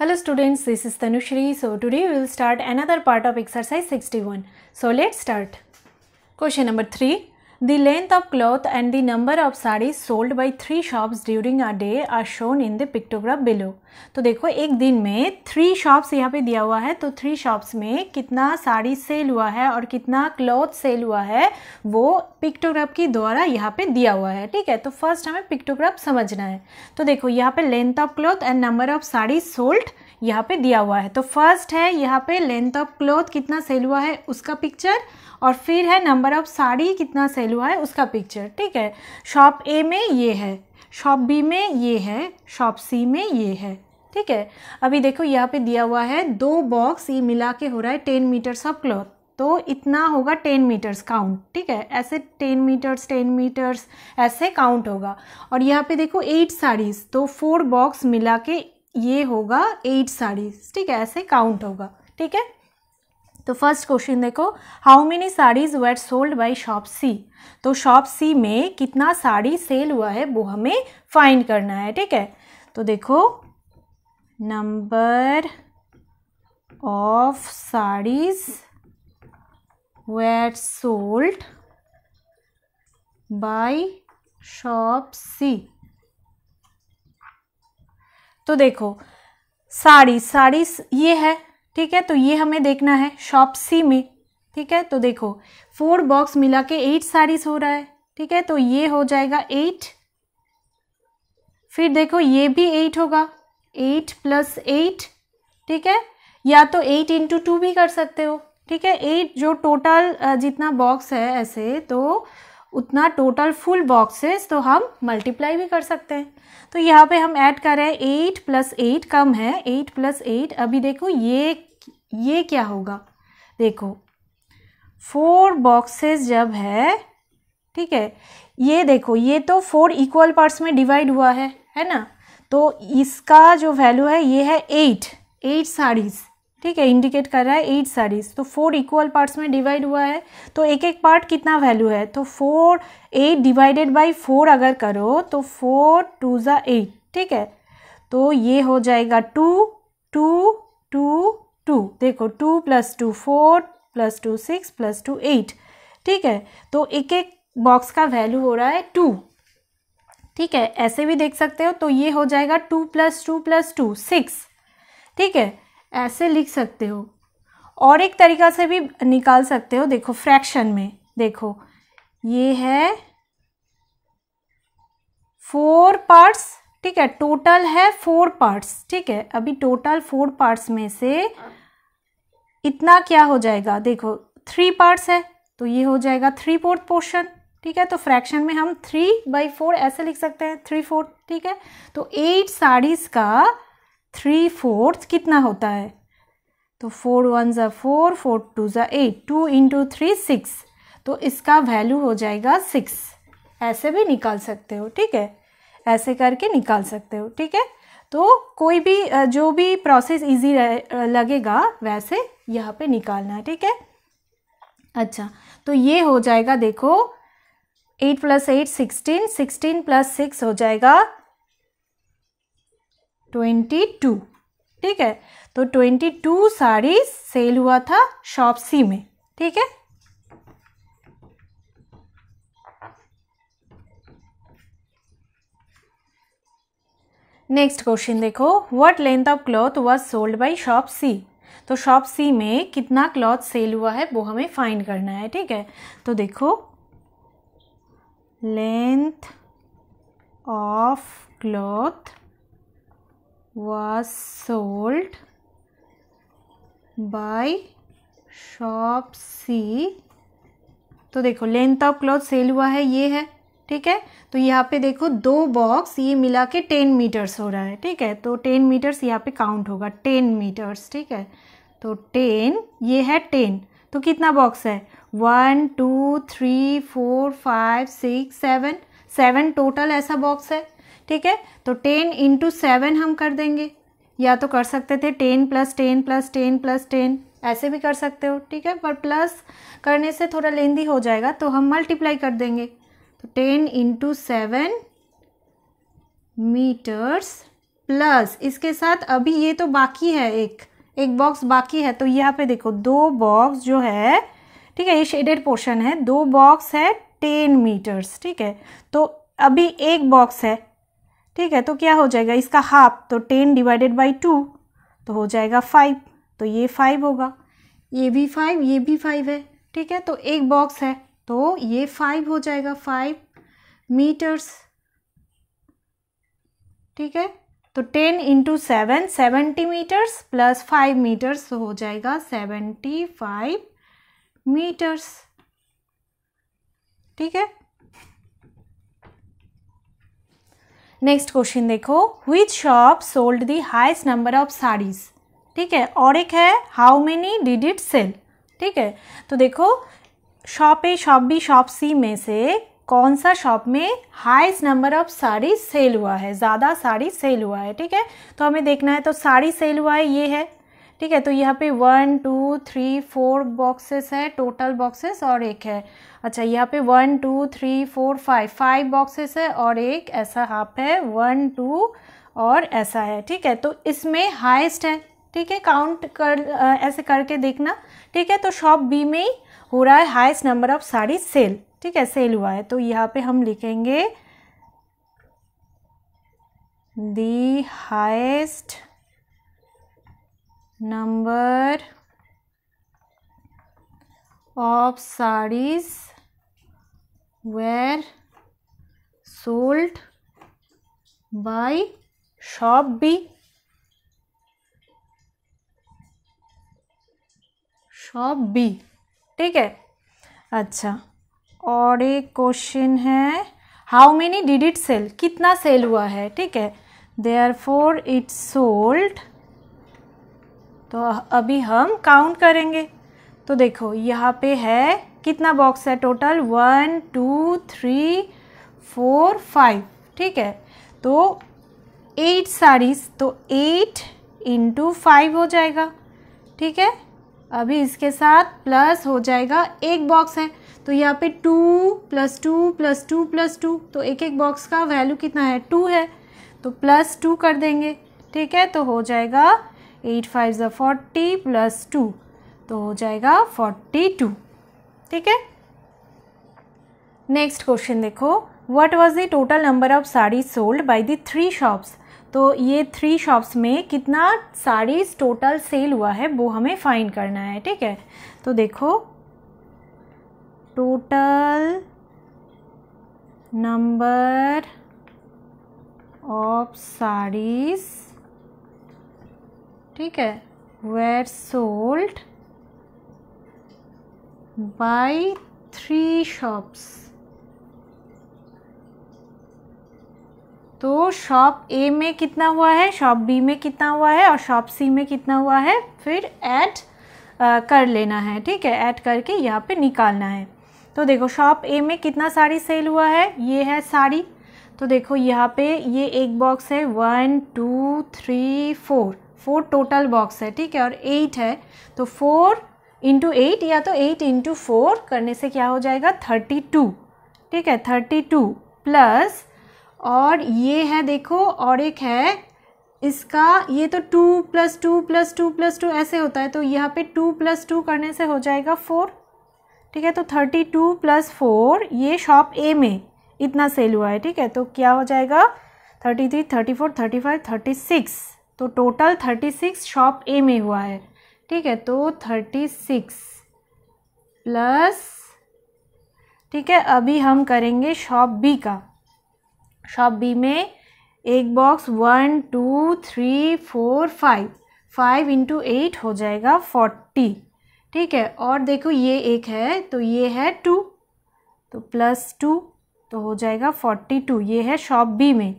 Hello students, this is Tanushree. So today we will start another part of exercise 61. So let's start. Question number 3. The length of cloth and the number of sarees sold by three shops during a day are shown in the pictograph below. तो देखो एक दिन में three shops यहाँ पे दिया हुआ है तो थ्री शॉप्स में कितना साड़ी सेल हुआ है और कितना क्लॉथ सेल हुआ है वो पिक्टोग्राफ के द्वारा यहाँ पे दिया हुआ है ठीक है तो फर्स्ट हमें पिक्टोग्राफ समझना है तो देखो यहाँ पे length of cloth and number of sari sold यहाँ पे दिया हुआ है तो फर्स्ट है यहाँ पे लेंथ ऑफ क्लॉथ कितना सेल हुआ है उसका पिक्चर और फिर है नंबर ऑफ साड़ी कितना सेल हुआ है उसका पिक्चर ठीक है शॉप ए में ये है शॉप बी में ये है शॉप सी में ये है ठीक है अभी देखो यहाँ पे दिया हुआ है दो बॉक्स ये मिला के हो रहा है टेन मीटर्स ऑफ क्लॉथ तो इतना होगा टेन मीटर्स काउंट ठीक है ऐसे टेन मीटर्स टेन मीटर्स ऐसे काउंट होगा और यहाँ पे देखो एट साड़ीज़ तो फोर बॉक्स मिला के ये होगा एट साड़ीज़ ठीक है ऐसे काउंट होगा ठीक है तो फर्स्ट क्वेश्चन देखो how many saris were sold by shop C तो शॉप सी में कितना साड़ी सेल हुआ है वो हमें फाइंड करना है ठीक है तो देखो number of saris were sold by shop C तो देखो साड़ी साड़ी ये है ठीक है तो ये हमें देखना है शॉप सी में ठीक है तो देखो फोर बॉक्स मिला के एट साड़ीज हो रहा है ठीक है तो ये हो जाएगा एट फिर देखो ये भी एट होगा एट प्लस एट ठीक है या तो एट इंटू टू भी कर सकते हो ठीक है एट जो टोटल जितना बॉक्स है ऐसे तो उतना टोटल फुल बॉक्सेस तो हम मल्टीप्लाई भी कर सकते हैं तो यहाँ पे हम ऐड कर रहे हैं एट प्लस एट कम है एट प्लस एट अभी देखो ये ये क्या होगा देखो फोर बॉक्सेस जब है ठीक है ये देखो ये तो फोर इक्वल पार्ट्स में डिवाइड हुआ है है ना तो इसका जो वैल्यू है ये है एट एट साड़ीज़ ठीक है इंडिकेट कर रहा है एट साड़ीज तो फोर इक्वल पार्ट्स में डिवाइड हुआ है तो एक एक पार्ट कितना वैल्यू है तो four eight divided by four अगर करो तो फोर टू ज़ा एट ठीक है तो ये हो जाएगा टू टू टू टू देखो two plus two four plus two six plus two eight ठीक है तो एक एक बॉक्स का वैल्यू हो रहा है टू ठीक है ऐसे भी देख सकते हो तो ये हो जाएगा two plus two plus two six ठीक है ऐसे लिख सकते हो और एक तरीका से भी निकाल सकते हो देखो फ्रैक्शन में देखो ये है फोर पार्ट्स ठीक है टोटल है फोर पार्ट्स ठीक है अभी टोटल फोर पार्ट्स में से इतना क्या हो जाएगा देखो थ्री पार्ट्स है तो ये हो जाएगा थ्री फोर्थ पोर्शन ठीक है तो फ्रैक्शन में हम थ्री बाई फोर ऐसे लिख सकते हैं थ्री फोर्थ ठीक है तो एट साड़ीज़ का थ्री फोर्थ कितना होता है तो फोर वन ज़ा फोर फोर टू ज़ा eight two into three six तो इसका वैल्यू हो जाएगा सिक्स ऐसे भी निकाल सकते हो ठीक है ऐसे करके निकाल सकते हो ठीक है तो कोई भी जो भी प्रोसेस इजी लगेगा वैसे यहाँ पे निकालना है ठीक है अच्छा तो ये हो जाएगा देखो eight plus eight sixteen sixteen plus six हो जाएगा ट्वेंटी टू ठीक है तो ट्वेंटी टू साड़ी सेल हुआ था शॉप सी में ठीक है नेक्स्ट क्वेश्चन देखो what length of cloth was sold by shop C तो शॉप सी में कितना क्लॉथ सेल हुआ है वो हमें फाइंड करना है ठीक है तो देखो length of cloth was sold by shop C तो देखो लेंथ ऑफ क्लॉथ सेल हुआ है ये है ठीक है तो यहाँ पे देखो दो बॉक्स ये मिला के टेन मीटर्स हो रहा है ठीक है तो टेन मीटर्स यहाँ पे काउंट होगा टेन मीटर्स ठीक है तो टेन ये है टेन तो कितना बॉक्स है one two three four five six seven seven total ऐसा बॉक्स है ठीक है तो टेन इंटू सेवन हम कर देंगे या तो कर सकते थे ten plus ten plus ten plus ten ऐसे भी कर सकते हो ठीक है पर प्लस करने से थोड़ा लेंदी हो जाएगा तो हम मल्टीप्लाई कर देंगे तो ten into seven metres plus इसके साथ अभी ये तो बाकी है एक एक बॉक्स बाकी है तो यहाँ पे देखो दो बॉक्स जो है ठीक है ये शेडेड पोर्शन है दो बॉक्स है टेन मीटर्स ठीक है तो अभी एक बॉक्स है ठीक है तो क्या हो जाएगा इसका हाफ तो टेन डिवाइडेड बाई टू तो हो जाएगा फाइव तो ये फाइव होगा ये भी फाइव ये भी फाइव है ठीक है तो एक बॉक्स है तो ये फाइव हो जाएगा फाइव मीटर्स ठीक है तो ten into seven seventy metres plus five metres हो जाएगा सेवेंटी फाइव मीटर्स ठीक है नेक्स्ट क्वेश्चन देखो which shop sold the highest number of saris ठीक है और एक है how many did it sell ठीक है तो देखो shop A shop B shop C में से कौन सा शॉप में highest number of sari sale हुआ है ज़्यादा साड़ी सेल हुआ है ठीक है तो हमें देखना है तो साड़ी सेल हुआ है ये है ठीक है तो यहाँ पे one two three four boxes है टोटल बॉक्सेस और एक है अच्छा यहाँ पे one two three four five five boxes है और एक ऐसा हाफ है वन टू और ऐसा है ठीक है तो इसमें हाइस्ट है ठीक है काउंट कर ऐसे करके देखना ठीक है तो शॉप बी में ही हो रहा है highest number of sari sale ठीक है सेल हुआ है तो यहाँ पे हम लिखेंगे the highest number of sarees were sold by shop B shop B ठीक है अच्छा और एक क्वेश्चन है how many did it sell कितना सेल हुआ है ठीक है देयर फोर इट्स सोल्ड तो अभी हम काउंट करेंगे तो देखो यहाँ पे है कितना बॉक्स है total one two three four five ठीक है तो एट साड़ीज तो एट इंटू फाइव हो जाएगा ठीक है अभी इसके साथ प्लस हो जाएगा एक बॉक्स है तो यहाँ पे two plus two plus two plus two तो एक एक बॉक्स का वैल्यू कितना है टू है तो प्लस टू कर देंगे ठीक है तो हो जाएगा एट फाइव ज़ा फोर्टी प्लस टू तो हो जाएगा फोर्टी टू ठीक है नेक्स्ट क्वेश्चन देखो what was the total number of sari sold by the three shops तो ये थ्री शॉप्स में कितना साड़ीज टोटल सेल हुआ है वो हमें फाइन करना है ठीक है तो देखो टोटल नंबर ऑफ साड़ीज़ ठीक है were sold by three shops तो शॉप ए में कितना हुआ है शॉप बी में कितना हुआ है और शॉप सी में कितना हुआ है फिर ऐड कर लेना है ठीक है ऐड करके यहाँ पे निकालना है तो देखो शॉप ए में कितना साड़ी सेल हुआ है ये है साड़ी तो देखो यहाँ पे ये एक बॉक्स है one two three four four total box है ठीक है और एट है तो फोर इंटू एट या तो एट इंटू फोर करने से क्या हो जाएगा थर्टी टू ठीक है थर्टी टू प्लस और ये है देखो और एक है इसका ये तो two plus two plus two plus two ऐसे होता है तो यहाँ पे टू प्लस टू करने से हो जाएगा फोर ठीक है तो थर्टी टू प्लस फोर ये शॉप ए में इतना सेल हुआ है ठीक है तो क्या हो जाएगा thirty three thirty four thirty five thirty six तो total thirty six shop A में हुआ है ठीक है तो थर्टी सिक्स प्लस ठीक है अभी हम करेंगे शॉप बी का शॉप बी में एक box one two three four five five into eight हो जाएगा फोर्टी ठीक है और देखो ये एक है तो ये है टू तो प्लस टू तो हो जाएगा फोर्टी टू ये है शॉप बी में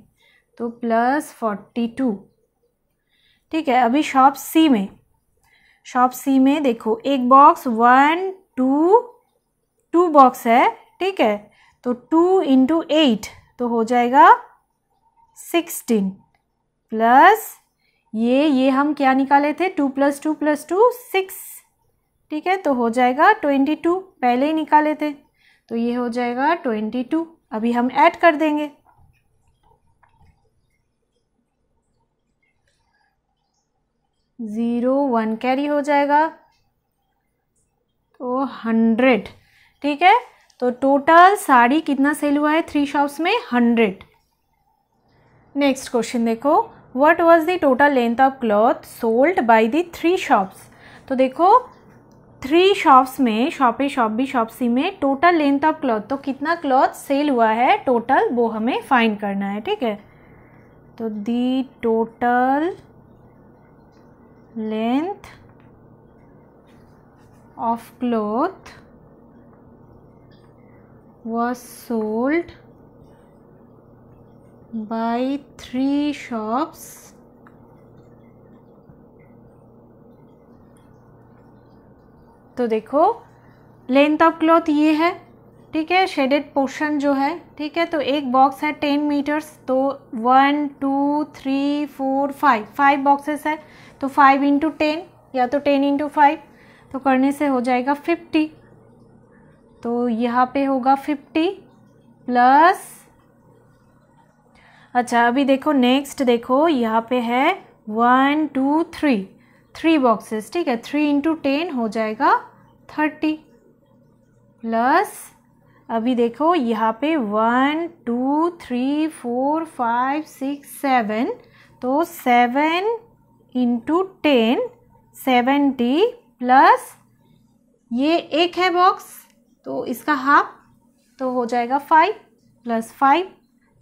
तो प्लस फोर्टी टू ठीक है अभी शॉप सी में शॉप सी में देखो एक box one two two box है ठीक है तो टू इंटू एट तो हो जाएगा सिक्सटीन प्लस ये ये हम क्या निकाले थे two plus two plus two six ठीक है तो हो जाएगा ट्वेंटी टू पहले ही निकाले थे तो ये हो जाएगा ट्वेंटी टू अभी हम ऐड कर देंगे ज़ीरो वन कैरी हो जाएगा तो हंड्रेड ठीक है तो टोटल साड़ी कितना सेल हुआ है थ्री शॉप्स में हंड्रेड नेक्स्ट क्वेश्चन देखो what was the total length of cloth sold by the three shops तो देखो थ्री शॉप्स में shop A shop B shop C में टोटल लेंथ ऑफ क्लॉथ तो कितना क्लॉथ सेल हुआ है टोटल वो हमें फाइंड करना है ठीक है तो the total length of cloth was sold by three shops तो देखो लेंथ ऑफ क्लॉथ ये है ठीक है शेडेड पोर्शन जो है ठीक है तो एक बॉक्स है टेन मीटर्स तो one two three four five five boxes है तो फाइव इंटू टेन या तो टेन इंटू फाइव तो करने से हो जाएगा फिफ्टी तो यहाँ पे होगा फिफ्टी प्लस अच्छा अभी देखो नेक्स्ट देखो यहाँ पे है one two three three boxes ठीक है थ्री इंटू टेन हो जाएगा थर्टी प्लस अभी देखो यहाँ पे one two three four five six seven तो seven into ten seventy plus ये एक है बॉक्स तो इसका हाफ तो हो जाएगा फाइव प्लस फाइव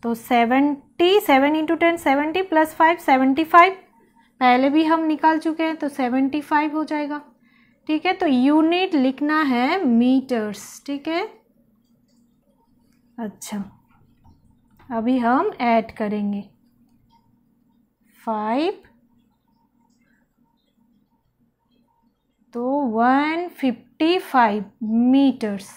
तो seventy seven into ten seventy plus five seventy five पहले भी हम निकाल चुके हैं तो सेवेंटी फाइव हो जाएगा ठीक है तो यूनिट लिखना है मीटर्स ठीक है अच्छा अभी हम ऐड करेंगे फाइव तो 155 metres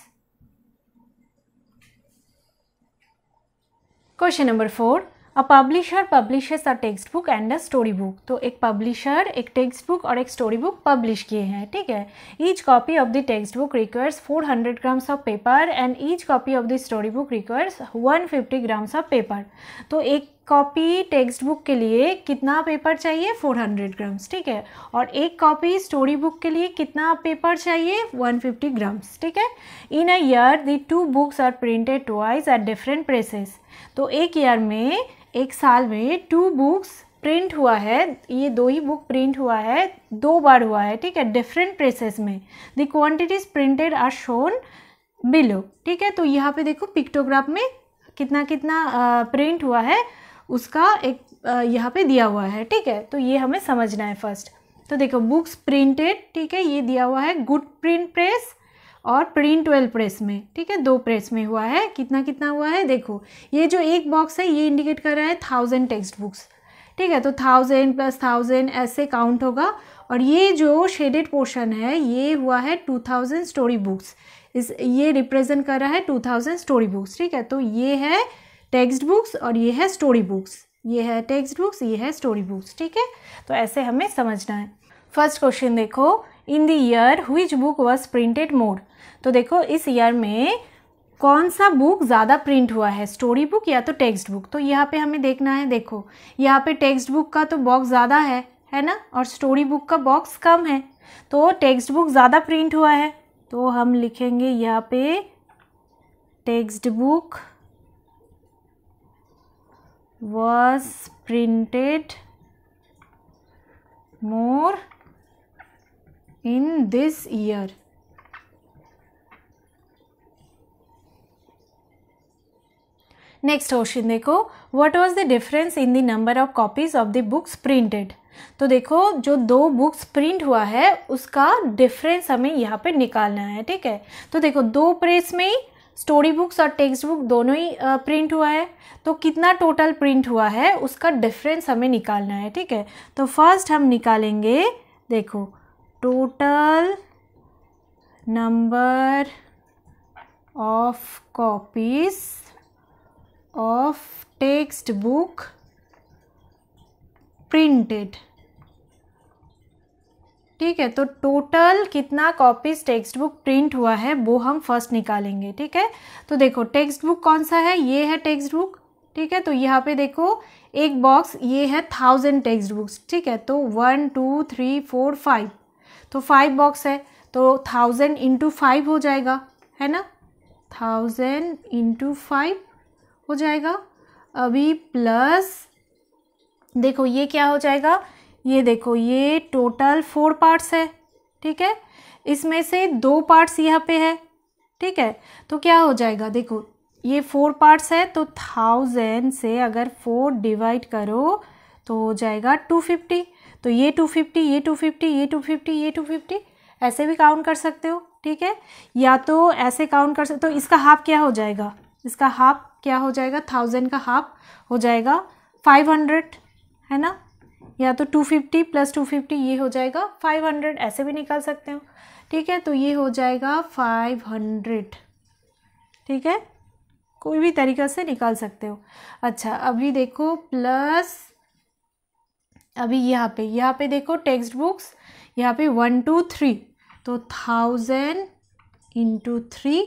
question number four a publisher publishes a textbook and a story book तो एक पब्लिशर एक टेक्स्ट बुक और एक स्टोरी बुक पब्लिश किए हैं ठीक है each copy of the textbook requires 400 grams of paper and each copy of the story book requires 150 grams of paper तो एक कॉपी टेक्स्ट बुक के लिए कितना पेपर चाहिए 400 ग्राम्स ठीक है और एक कॉपी स्टोरी बुक के लिए कितना पेपर चाहिए 150 ग्राम्स ठीक है in a year the two books are printed twice at different presses तो एक ईयर में एक साल में टू बुक्स प्रिंट हुआ है ये दो ही बुक प्रिंट हुआ है दो बार हुआ है ठीक है डिफरेंट प्रेसेस में the quantities printed are shown below ठीक है तो यहाँ पे देखो पिक्टोग्राफ में कितना कितना प्रिंट हुआ है उसका एक यहाँ पे दिया हुआ है ठीक है तो ये हमें समझना है फर्स्ट तो देखो बुक्स प्रिंटेड ठीक है ये दिया हुआ है गुड प्रिंट प्रेस और प्रिंट वेल प्रेस में ठीक है दो प्रेस में हुआ है कितना कितना हुआ है देखो ये जो एक बॉक्स है ये इंडिकेट कर रहा है थाउजेंड टेक्स्ट बुक्स ठीक है तो थाउजेंड प्लस थाउजेंड ऐसे काउंट होगा और ये जो शेडेड पोर्शन है ये हुआ है टू थाउजेंड स्टोरी बुक्स इस ये रिप्रेजेंट कर रहा है टू थाउजेंड स्टोरी बुक्स ठीक है तो ये है टेक्स्ट बुक्स और ये है स्टोरी बुक्स ये है टेक्स्ट बुक्स ये है स्टोरी बुक्स ठीक है तो ऐसे हमें समझना है फर्स्ट क्वेश्चन देखो in the year which book was printed more तो देखो इस ईयर में कौन सा बुक ज़्यादा प्रिंट हुआ है स्टोरी बुक या तो टेक्स्ट बुक तो यहाँ पे हमें देखना है देखो यहाँ पे टेक्स्ट बुक का तो बॉक्स ज़्यादा है है ना और स्टोरी बुक का बॉक्स कम है तो टेक्स्ट बुक ज़्यादा प्रिंट हुआ है तो हम लिखेंगे यहाँ पे textbook was printed more in this year next question देखो what was the difference in the number of copies of the books printed तो देखो जो दो बुक्स प्रिंट हुआ है उसका डिफरेंस हमें यहाँ पे निकालना है ठीक है तो देखो दो प्रेस में स्टोरी बुक्स और टेक्स्ट बुक दोनों ही प्रिंट हुआ है तो कितना टोटल प्रिंट हुआ है उसका डिफरेंस हमें निकालना है ठीक है तो फर्स्ट हम निकालेंगे देखो total number of copies of text textbook printed ठीक है तो टोटल कितना कॉपीज टेक्स्ट बुक प्रिंट हुआ है वो हम फर्स्ट निकालेंगे ठीक है तो देखो टेक्स्ट बुक कौन सा है ये है टेक्स्ट बुक ठीक है तो यहाँ पे देखो एक बॉक्स ये है थाउजेंड टेक्स्ट बुक्स ठीक है तो one two three four five तो फाइव बॉक्स है तो थाउजेंड इंटू फाइव हो जाएगा है ना थाउजेंड इंटू फाइव हो जाएगा अभी प्लस देखो ये क्या हो जाएगा ये देखो ये टोटल फोर पार्ट्स है ठीक है इसमें से दो पार्ट्स यहाँ पे है ठीक है तो क्या हो जाएगा देखो ये फोर पार्ट्स है तो थाउजेंड से अगर फोर डिवाइड करो तो हो जाएगा टू फिफ्टी तो ये टू फिफ्टी ये टू फिफ्टी ये टू फिफ्टी ये टू फिफ्टी ऐसे भी काउंट कर सकते हो ठीक है या तो ऐसे काउंट कर सकते तो इसका हाफ क्या हो जाएगा इसका हाफ क्या हो जाएगा थाउजेंड का हाफ हो जाएगा फाइव हंड्रेड है ना या तो 250 फिफ्टी प्लस टू ये हो जाएगा 500 ऐसे भी निकाल सकते हो ठीक है तो ये हो जाएगा 500 ठीक है कोई भी तरीक़ा से निकाल सकते हो अच्छा अभी देखो प्लस अभी यहाँ पे यहाँ पे देखो टेक्स्ट बुक्स यहाँ पे वन टू थ्री तो थाउजेंड इंटू थ्री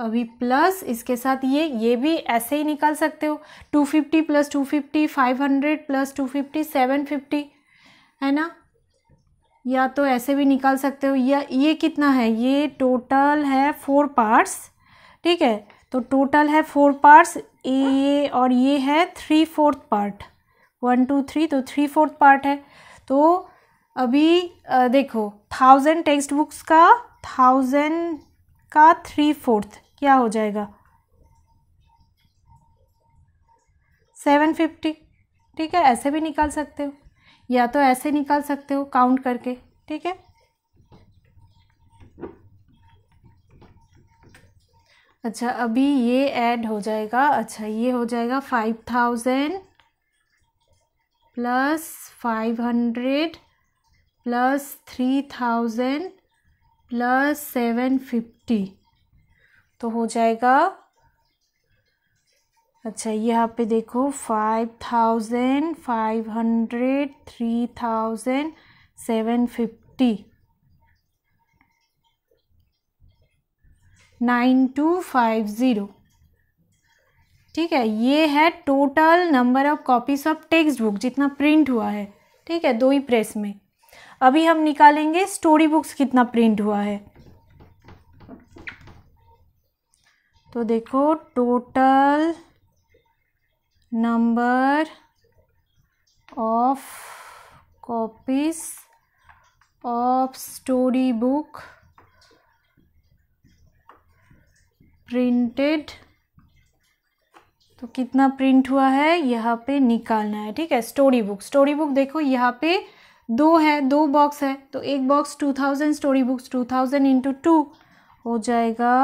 अभी प्लस इसके साथ ये ये भी ऐसे ही निकाल सकते हो two fifty plus two fifty five hundred plus two fifty seven fifty है ना या तो ऐसे भी निकाल सकते हो या ये कितना है ये टोटल है फोर पार्ट्स ठीक है तो टोटल है फोर पार्ट्स ये और ये है three fourth part one two three तो थ्री फोर्थ पार्ट है तो अभी देखो थाउजेंड टेक्स्ट बुक्स का थाउजेंड का थ्री फोर्थ क्या हो जाएगा सेवन फिफ्टी ठीक है ऐसे भी निकाल सकते हो या तो ऐसे निकाल सकते हो काउंट करके ठीक है अच्छा अभी ये ऐड हो जाएगा अच्छा ये हो जाएगा five thousand plus five hundred plus three thousand plus seven fifty तो हो जाएगा अच्छा यहाँ पे देखो five thousand five hundred three thousand seven fifty nine two five zero ठीक है ये है total number of copies of text book जितना प्रिंट हुआ है ठीक है दो ही प्रेस में अभी हम निकालेंगे स्टोरी बुक्स कितना प्रिंट हुआ है तो देखो total number of copies of story book printed तो कितना प्रिंट हुआ है यहाँ पे निकालना है ठीक है स्टोरी बुक स्टोरी बुक देखो यहाँ पे दो है दो बॉक्स है तो एक box two thousand story books two thousand into two हो जाएगा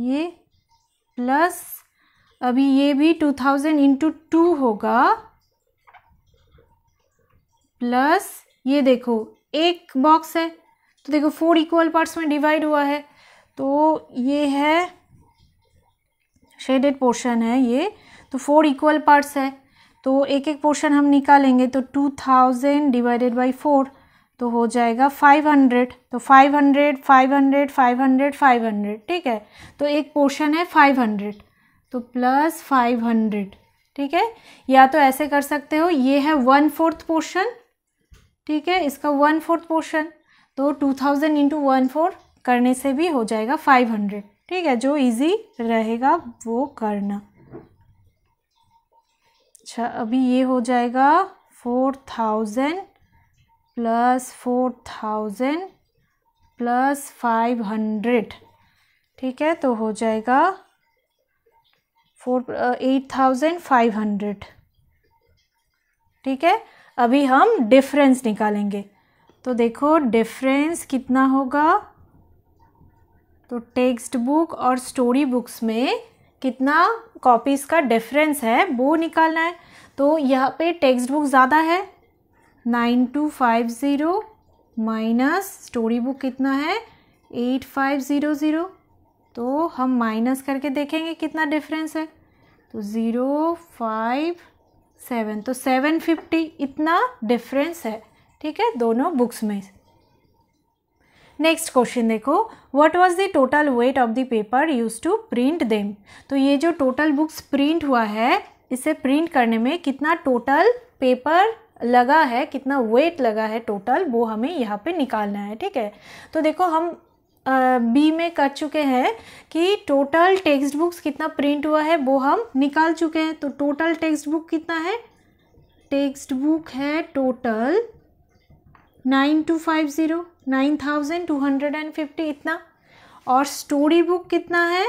ये प्लस अभी ये भी टू थाउजेंड इंटू टू होगा प्लस ये देखो एक बॉक्स है तो देखो फोर इक्वल पार्ट्स में डिवाइड हुआ है तो ये है शेडेड पोर्शन है ये तो फोर इक्वल पार्ट्स है तो एक एक पोर्शन हम निकालेंगे तो two thousand divided by four तो हो जाएगा 500 तो 500 500 500 500 ठीक है तो एक पोर्शन है 500 तो प्लस 500 ठीक है या तो ऐसे कर सकते हो ये है वन फोर्थ पोर्शन ठीक है इसका वन फोर्थ पोर्शन तो 2000 थाउजेंड इंटू वन फोर्थ करने से भी हो जाएगा 500 ठीक है जो इजी रहेगा वो करना अच्छा अभी ये हो जाएगा 4000 plus four thousand plus five hundred ठीक है तो हो जाएगा four eight thousand five hundred ठीक है अभी हम डिफरेंस निकालेंगे तो देखो डिफरेंस कितना होगा तो टेक्स्ट बुक और स्टोरी बुक्स में कितना कॉपीज़ का डिफरेंस है वो निकालना है तो यहाँ पे टेक्स्ट बुक ज़्यादा है nine two five zero minus story book कितना है एट फाइव ज़ीरो ज़ीरो तो हम माइनस करके देखेंगे कितना डिफरेंस है तो ज़ीरो फाइव सेवन तो सेवन फिफ्टी इतना डिफरेंस है ठीक है दोनों बुक्स में नेक्स्ट क्वेश्चन देखो what was the total weight of the paper use to print them तो ये जो टोटल बुक्स प्रिंट हुआ है इसे प्रिंट करने में कितना टोटल पेपर लगा है कितना वेट लगा है टोटल वो हमें यहाँ पे निकालना है ठीक है तो देखो हम बी में कर चुके हैं कि टोटल टेक्स्ट बुक्स कितना प्रिंट हुआ है वो हम निकाल चुके हैं तो टोटल टेक्स्ट बुक कितना है टेक्स्ट बुक है total nine two five zero nine thousand two hundred and fifty इतना और स्टोरी बुक कितना है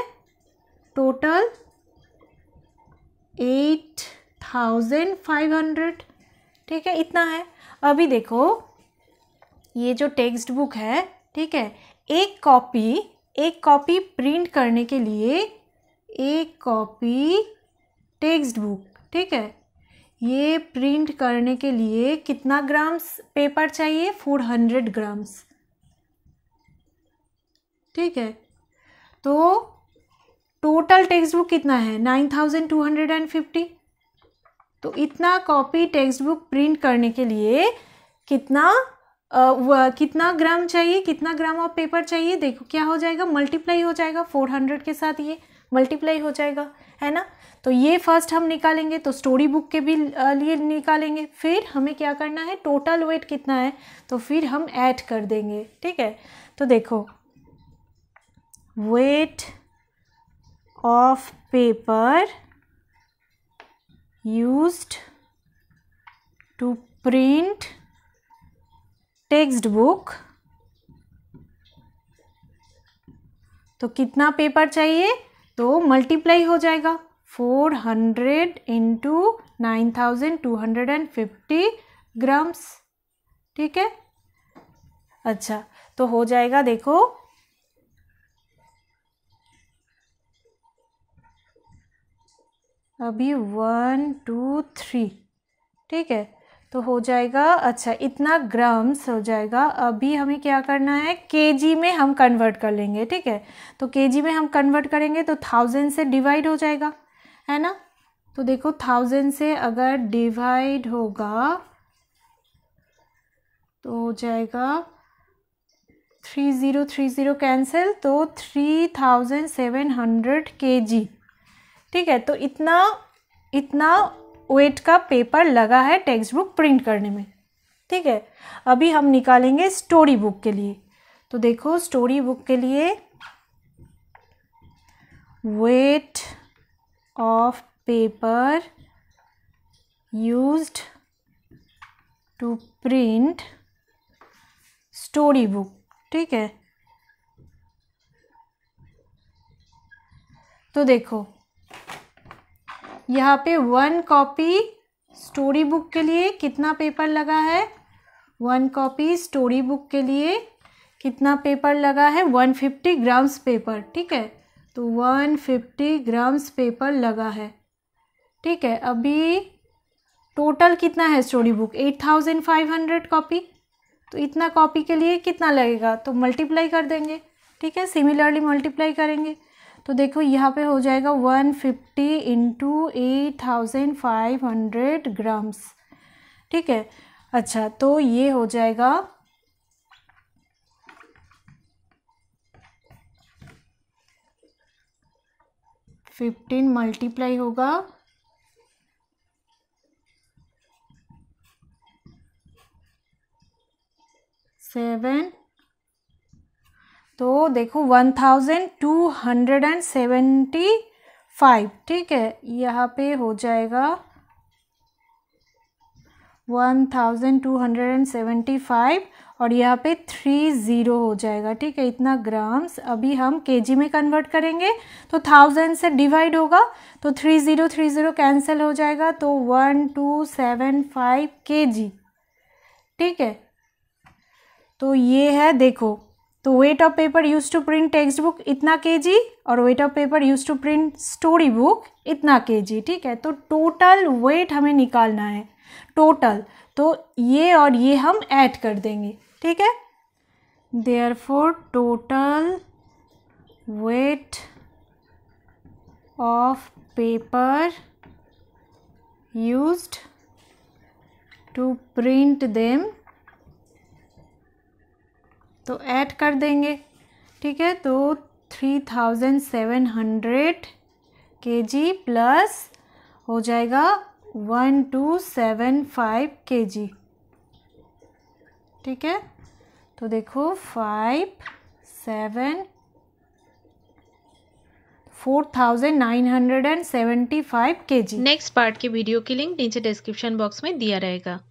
total eight thousand five hundred ठीक है इतना है अभी देखो ये जो टेक्स्ट बुक है ठीक है एक कॉपी एक कॉपी प्रिंट करने के लिए एक कॉपी टेक्स्ट बुक ठीक है ये प्रिंट करने के लिए कितना ग्राम्स पेपर चाहिए फोर हंड्रेड ग्राम्स ठीक है तो टोटल टेक्स्ट बुक कितना है nine thousand two hundred and fifty तो इतना कॉपी टेक्स्ट बुक प्रिंट करने के लिए कितना आ, कितना ग्राम चाहिए कितना ग्राम ऑफ पेपर चाहिए देखो क्या हो जाएगा मल्टीप्लाई हो जाएगा फोर हंड्रेड के साथ ये मल्टीप्लाई हो जाएगा है ना तो ये फर्स्ट हम निकालेंगे तो स्टोरी बुक के भी लिए निकालेंगे फिर हमें क्या करना है टोटल वेट कितना है तो फिर हम ऐड कर देंगे ठीक है तो देखो weight of paper used to print textbook तो कितना पेपर चाहिए तो मल्टीप्लाई हो जाएगा four hundred into nine thousand two hundred and fifty grams ठीक है अच्छा तो हो जाएगा देखो अभी वन टू थ्री ठीक है तो हो जाएगा अच्छा इतना ग्राम्स हो जाएगा अभी हमें क्या करना है केजी में हम कन्वर्ट कर लेंगे ठीक है तो केजी में हम कन्वर्ट करेंगे तो थाउजेंड से डिवाइड हो जाएगा है ना तो देखो थाउजेंड से अगर डिवाइड होगा तो हो जाएगा three zero three zero cancel तो three thousand seven hundred K G ठीक है तो इतना इतना वेट का पेपर लगा है टेक्स्ट बुक प्रिंट करने में ठीक है अभी हम निकालेंगे स्टोरी बुक के लिए तो देखो स्टोरी बुक के लिए weight of paper used to print story book ठीक है तो देखो यहाँ पे वन कॉपी स्टोरी बुक के लिए कितना पेपर लगा है वन कॉपी स्टोरी बुक के लिए कितना पेपर लगा है वन फिफ्टी ग्राम्स पेपर ठीक है तो वन फिफ्टी ग्राम्स पेपर लगा है ठीक है अभी टोटल कितना है story book eight thousand five hundred copy तो इतना कॉपी के लिए कितना लगेगा तो मल्टीप्लाई कर देंगे ठीक है सिमिलरली मल्टीप्लाई करेंगे तो देखो यहाँ पे हो जाएगा one fifty into eight thousand five hundred grams ठीक है अच्छा तो ये हो जाएगा फिफ्टीन मल्टीप्लाई होगा सेवन तो देखो one thousand two hundred and seventy five ठीक है यहाँ पे हो जाएगा one thousand two hundred and seventy five और यहाँ पे थ्री ज़ीरो हो जाएगा ठीक है इतना ग्राम्स अभी हम केजी में कन्वर्ट करेंगे तो थाउजेंड से डिवाइड होगा तो three zero three zero cancel हो जाएगा तो one to seven five K G ठीक है तो ये है देखो तो weight of paper use to print text book इतना के जी और weight of paper use to print story book इतना के जी ठीक है तो टोटल वेट हमें निकालना है टोटल तो ये और ये हम ऐड कर देंगे ठीक है therefore total weight of paper used to print them तो ऐड कर देंगे ठीक है तो three thousand seven hundred K जी प्लस हो जाएगा one two seven five K G ठीक है तो देखो five seven four thousand nine hundred and seventy five K G next part के वीडियो की लिंक नीचे डिस्क्रिप्शन बॉक्स में दिया रहेगा